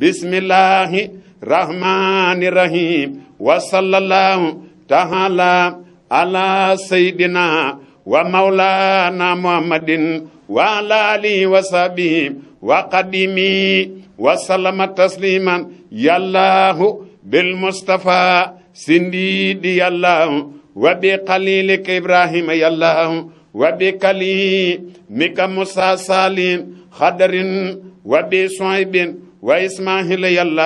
بسم الله الرحمن الرحيم وصلى الله تعالى على سيدنا ومولانا محمد وعلى آله وصحبه وقديم وسلم تسليما يا الله بالمصطفى سنديد يا الله وبقليلك إبراهيم يا الله وبكليمك موسى سالم خدر وبصعيب وإسماعيل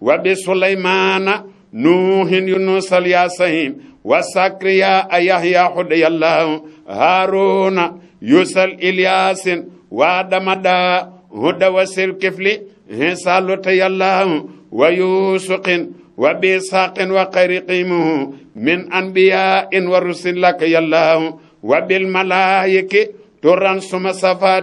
وبي سليمان نوح يونس الياسين وسكريا يحيى حد الله هارون يوسف إلياس ودمدا هدى وسيل كفلي هسالو الله ويوسق وبإسحاق وقريقيمه من أنبياء ورسل لك يالله وبالملائكة تران سما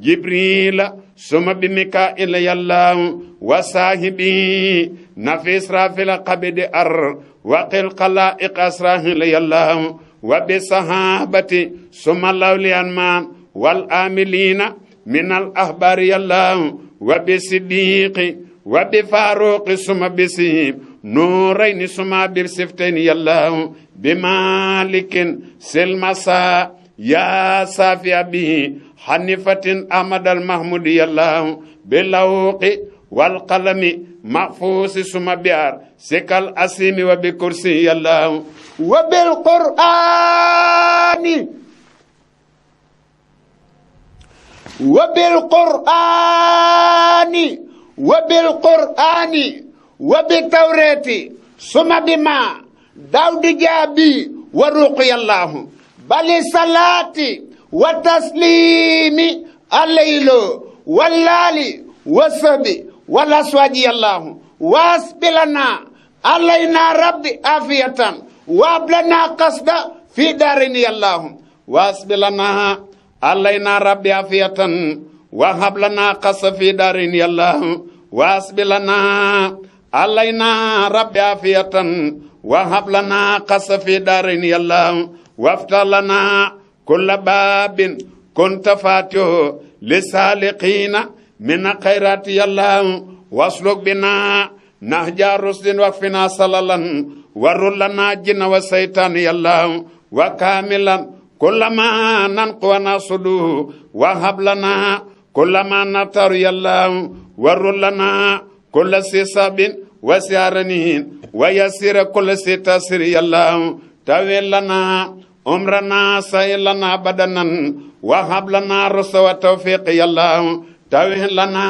جبريل suma bi mikail yalla wa sahibi nafi israfil qabdi ar wa qil qalaiq asrahil yalla wa bi sahabati suma lawliyan ma wal amilina min al ahbar yalla wa bi siddiqi wa bi faruqi suma bi sihim نورين سما بالسفتين يلا بمالك سلمسا يا صافي به حنيفة أحمد المحمودي الله باللوق والقلم محفوظ سما بيار سكال أسيم وبكرسي الله وبالقرآن وبالقرآن وبالقرآن وبالتوراة سما بما داود جابي ورقي الله بل الصلاة والتسليم الليل واللالي والصبي والأسواجي الله واسبلنا علينا ربي عافية وابلنا قصد في دارنا الله واسبلنا علينا ربي عافية وهب لنا قص في دارنا الله واسب لنا علينا ربي عافية وهب لنا قص في دارنا الله وافتح لنا كل باب كنت فاتحه للسالقين من خيرات الله واسلك بنا نهج رشد واكفنا صللا ور لنا الجن والشيطان الله وكاملا كل ما ننقو نصلو وهب لنا كل ما نطر الله ور لنا كل سيساب وسيارنين ويسير كل سيتسير الله تاويل لنا عمرنا لنا بدنا وهب لنا رسو وتوفيق يا الله توه لنا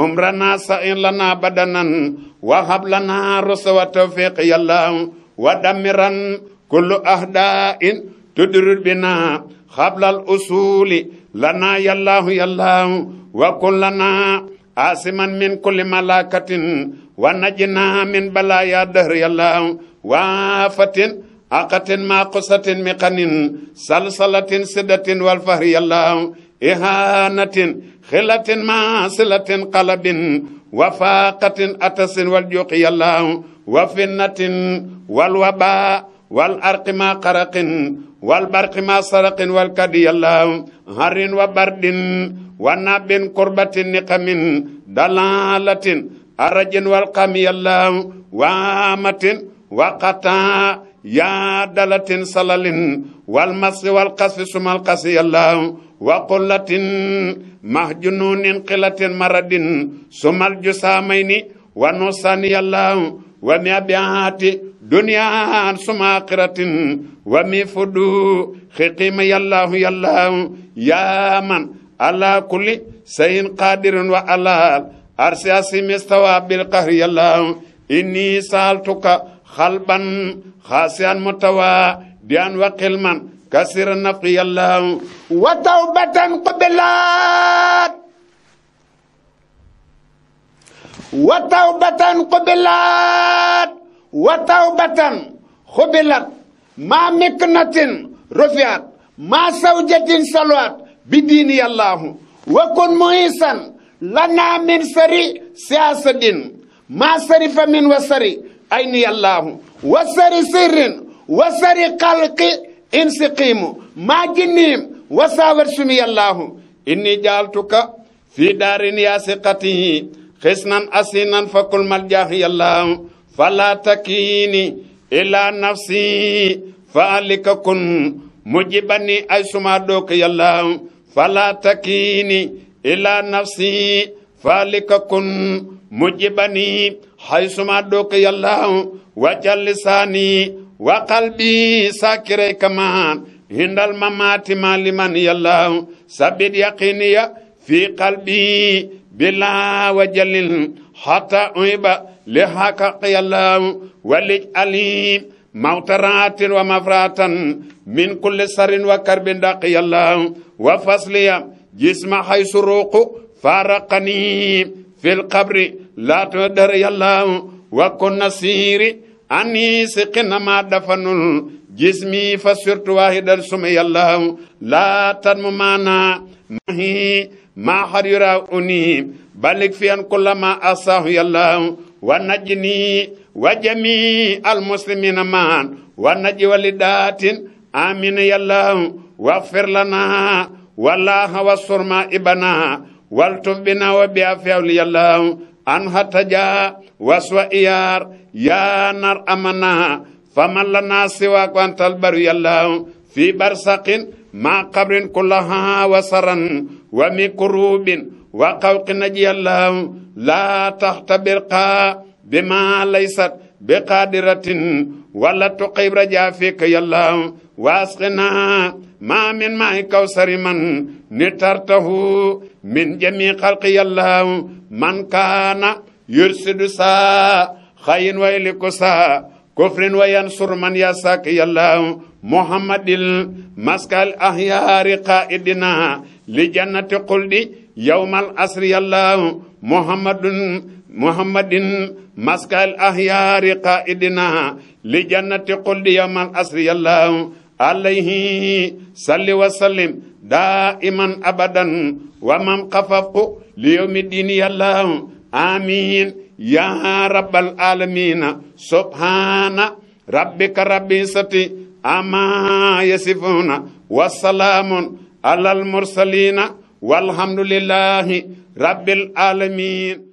عمرنا لنا بدنا وهب لنا رسو وتوفيق يا الله ودمرا كل أهداء تدر بنا قبل الأصول لنا يا الله يا الله وكن لنا عاصما من كل ملاكة ونجنا من بلايا دهر يا الله وافتن aqatin ma qusatin miqanin salsalatin sidatin walfahri yalla ihanatin khilatin ma silatin qalabin wafaqatin atasin waljuqi yalla wafinnatin walwaba والأرق ما قرق والبرق ما سرق والكدي الله هر وبرد وناب قربة نقم دلالة أرج والقمي الله وامة وقطاع yadalatin salalin walmasi walkasfi sumalkasi yallah waqullatin mahjununin qilatin maradin sumal jusamaini wanusani yallah wami abiahati duniya suma akiratin wami fudu khiqima yallah yallah ya man ala kulli sayin qadirin wa ala arsi asimistawa bilqahri yallah inni saltuka khalban khasian mutawa dian wa khilman kasir naqi allah wa taubatan qabilat wa taubatan qabilat wa taubatan khubilat ma miknatin rufiat ma sawjatin salwat bidini allah wa kun muhisan lana min sari siyasadin ma sarifa min wasari ayni yallaahu wa sari sirrin wa sari xalqi insiqimu maa wa saawar sumi yallaahu inni jaaltuka fi daarin yaasiqatihi xisnan asinan fakul maljaahi yallaahu fala takini ila nafsi fa alika kun mujibani ay suma dook yallaahu fala takini ila nafsi fa alika kun mujibani حيثما دوقي الله وجل لساني وقلبي ساكري كمان هند الممات ما لمن يالله سبب يقيني في قلبي بلا وجل حتى عيب لحقق الله ولج أليم موترات ومفرات من كل سر وكرب دقي الله وفصلي جسم حيث روق فارقني في القبر laato dar yallaam wakko nasiiri anni si qinama dafanul jismi fa surtu waahidal sumi yallaam laatan mu maana nahi ma haryura uni balik fiyan kullama asahu yallaam wa najjini wa jami almuslimina man wa najji walidaatin amin yallaam waghfir lana wallaha wassurma ibana waltumbina wa biafiyawli yallaam an hataja waswa iyar ya nar amana faman lana siwak wantal baru yallahu fi barsakin ma qabrin kullaha wasaran wa mikurubin wa qawqi najiyallahu la tahtabirqa bima laysat bi qadiratin walla tuqib rajaa fik yalla waasqina ma min maay kawsari man ni tartahu min jami xalqi yalla man kaana yursidu saa xayin way liku saa kufrin wa yansur man yasak muhammadil maskal ahyaari qaidina li jannati quldi yawmal asri yalla muhammadin maskal ahyaari qaa'idina li jannati quldi yawmal asri alayhi salli wa daa'iman abadan wa man qafaqu li yawmi diini amiin yaa rabbal aalamiina subhaana rabbika rabbi sati amaa yasifuuna wa salaamun alal mursaliina walhamdulillahi rabbil aalamiin